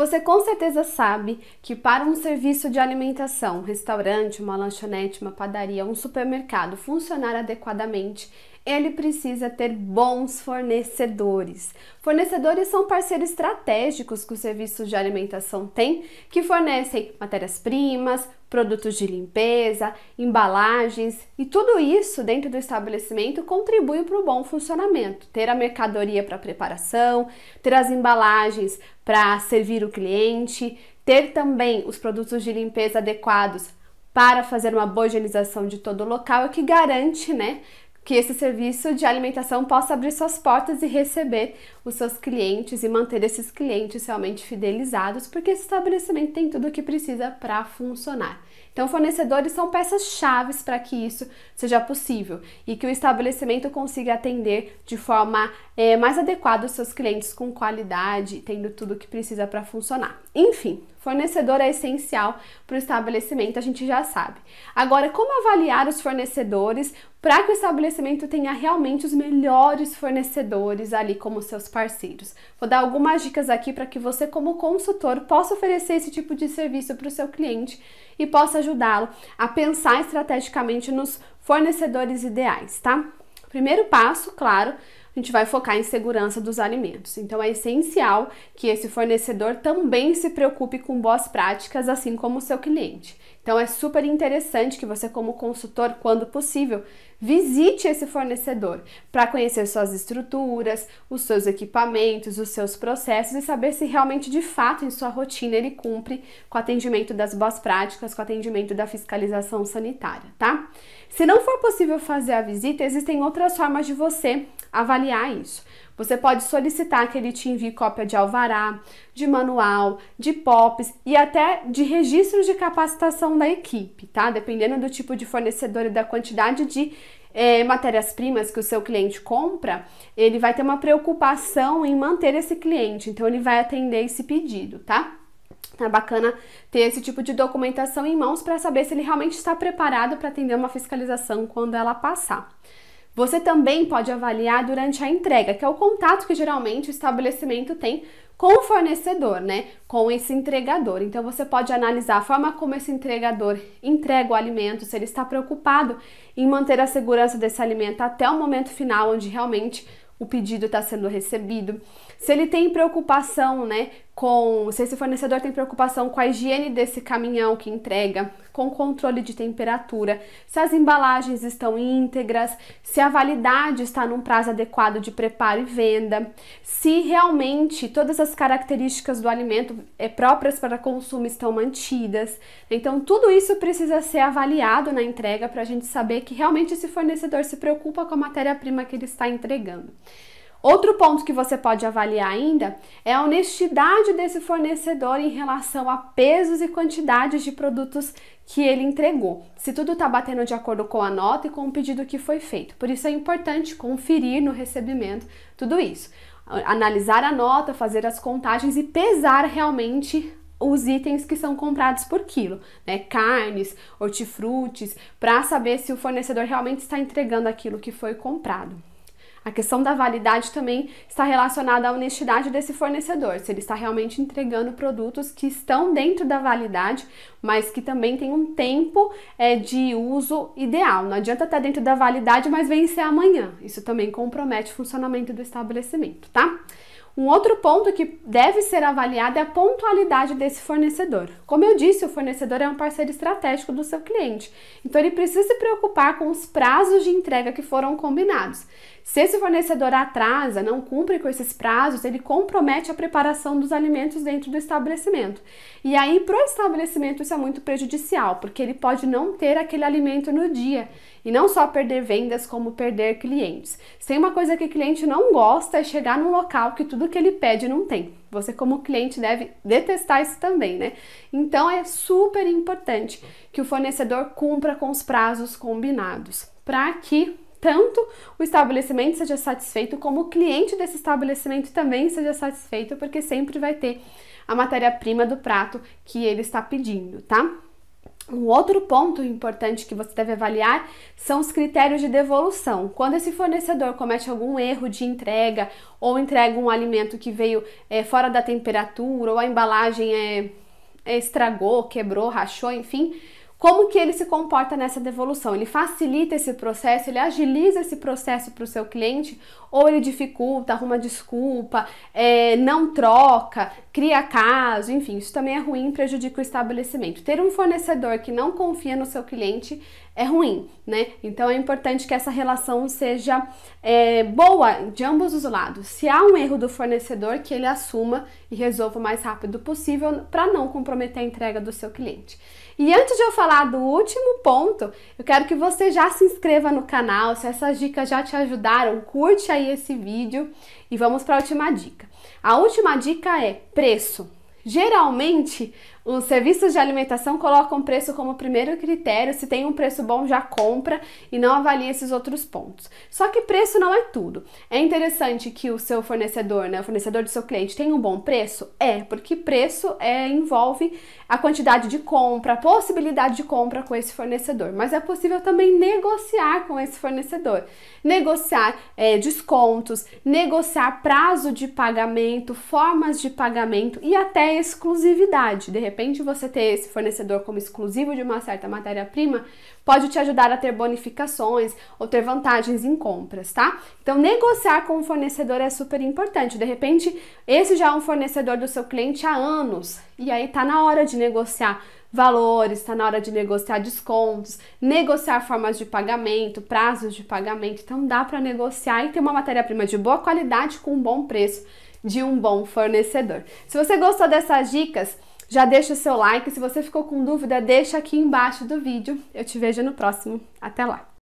Você com certeza sabe que para um serviço de alimentação, um restaurante, uma lanchonete, uma padaria, um supermercado funcionar adequadamente, ele precisa ter bons fornecedores. Fornecedores são parceiros estratégicos que os serviços de alimentação têm, que fornecem matérias-primas, produtos de limpeza, embalagens e tudo isso dentro do estabelecimento contribui para o bom funcionamento. Ter a mercadoria para preparação, ter as embalagens para servir o cliente, ter também os produtos de limpeza adequados para fazer uma boa higienização de todo o local é que garante, né, que esse serviço de alimentação possa abrir suas portas e receber os seus clientes e manter esses clientes realmente fidelizados, porque esse estabelecimento tem tudo o que precisa para funcionar. Então, fornecedores são peças chaves para que isso seja possível e que o estabelecimento consiga atender de forma é, mais adequada os seus clientes com qualidade, tendo tudo o que precisa para funcionar. Enfim, fornecedor é essencial para o estabelecimento, a gente já sabe. Agora, como avaliar os fornecedores para que o estabelecimento tenha realmente os melhores fornecedores ali como seus parceiros. Vou dar algumas dicas aqui para que você, como consultor, possa oferecer esse tipo de serviço para o seu cliente e possa ajudá-lo a pensar estrategicamente nos fornecedores ideais, tá? Primeiro passo, claro, a gente vai focar em segurança dos alimentos. Então é essencial que esse fornecedor também se preocupe com boas práticas, assim como o seu cliente. Então é super interessante que você, como consultor, quando possível, visite esse fornecedor para conhecer suas estruturas, os seus equipamentos, os seus processos e saber se realmente de fato em sua rotina ele cumpre com o atendimento das boas práticas, com o atendimento da fiscalização sanitária, tá? Se não for possível fazer a visita, existem outras formas de você avaliar avaliar isso. Você pode solicitar que ele te envie cópia de alvará, de manual, de POPs e até de registros de capacitação da equipe, tá? Dependendo do tipo de fornecedor e da quantidade de é, matérias-primas que o seu cliente compra, ele vai ter uma preocupação em manter esse cliente, então ele vai atender esse pedido, tá? É bacana ter esse tipo de documentação em mãos para saber se ele realmente está preparado para atender uma fiscalização quando ela passar. Você também pode avaliar durante a entrega, que é o contato que geralmente o estabelecimento tem com o fornecedor, né? Com esse entregador. Então você pode analisar a forma como esse entregador entrega o alimento, se ele está preocupado em manter a segurança desse alimento até o momento final onde realmente o pedido está sendo recebido, se ele tem preocupação, né, com se esse fornecedor tem preocupação com a higiene desse caminhão que entrega, com controle de temperatura, se as embalagens estão íntegras, se a validade está num prazo adequado de preparo e venda, se realmente todas as características do alimento é, próprias para consumo estão mantidas. Então, tudo isso precisa ser avaliado na entrega para a gente saber que realmente esse fornecedor se preocupa com a matéria-prima que ele está entregando. Outro ponto que você pode avaliar ainda é a honestidade desse fornecedor em relação a pesos e quantidades de produtos que ele entregou. Se tudo está batendo de acordo com a nota e com o pedido que foi feito. Por isso é importante conferir no recebimento tudo isso. Analisar a nota, fazer as contagens e pesar realmente os itens que são comprados por quilo, né? Carnes, hortifrutis, para saber se o fornecedor realmente está entregando aquilo que foi comprado. A questão da validade também está relacionada à honestidade desse fornecedor, se ele está realmente entregando produtos que estão dentro da validade, mas que também tem um tempo é, de uso ideal. Não adianta estar dentro da validade, mas vencer amanhã. Isso também compromete o funcionamento do estabelecimento, tá? Um outro ponto que deve ser avaliado é a pontualidade desse fornecedor. Como eu disse, o fornecedor é um parceiro estratégico do seu cliente, então ele precisa se preocupar com os prazos de entrega que foram combinados. Se esse fornecedor atrasa, não cumpre com esses prazos, ele compromete a preparação dos alimentos dentro do estabelecimento. E aí, para o estabelecimento, isso é muito prejudicial, porque ele pode não ter aquele alimento no dia e não só perder vendas, como perder clientes. tem uma coisa que o cliente não gosta é chegar num local que tudo que ele pede não tem. Você, como cliente, deve detestar isso também, né? Então é super importante que o fornecedor cumpra com os prazos combinados para que tanto o estabelecimento seja satisfeito, como o cliente desse estabelecimento também seja satisfeito, porque sempre vai ter a matéria-prima do prato que ele está pedindo, tá? Um outro ponto importante que você deve avaliar são os critérios de devolução. Quando esse fornecedor comete algum erro de entrega ou entrega um alimento que veio é, fora da temperatura ou a embalagem é, estragou, quebrou, rachou, enfim, como que ele se comporta nessa devolução? Ele facilita esse processo, ele agiliza esse processo para o seu cliente ou ele dificulta, arruma desculpa, é, não troca, cria caso, enfim, isso também é ruim, prejudica o estabelecimento. Ter um fornecedor que não confia no seu cliente é ruim, né? Então é importante que essa relação seja é, boa de ambos os lados. Se há um erro do fornecedor, que ele assuma e resolva o mais rápido possível para não comprometer a entrega do seu cliente. E antes de eu falar do último ponto, eu quero que você já se inscreva no canal, se essas dicas já te ajudaram, curte aí esse vídeo e vamos para a última dica. A última dica é preço. Geralmente, os serviços de alimentação colocam preço como primeiro critério, se tem um preço bom já compra e não avalia esses outros pontos. Só que preço não é tudo. É interessante que o seu fornecedor, né, o fornecedor do seu cliente tenha um bom preço? É, porque preço é, envolve a quantidade de compra, a possibilidade de compra com esse fornecedor. Mas é possível também negociar com esse fornecedor. Negociar é, descontos, negociar prazo de pagamento, formas de pagamento e até exclusividade. De repente repente você ter esse fornecedor como exclusivo de uma certa matéria-prima pode te ajudar a ter bonificações ou ter vantagens em compras, tá? Então negociar com o fornecedor é super importante. De repente, esse já é um fornecedor do seu cliente há anos e aí tá na hora de negociar valores, está na hora de negociar descontos, negociar formas de pagamento, prazos de pagamento. Então dá para negociar e ter uma matéria-prima de boa qualidade com um bom preço de um bom fornecedor. Se você gostou dessas dicas, já deixa o seu like. Se você ficou com dúvida, deixa aqui embaixo do vídeo. Eu te vejo no próximo. Até lá!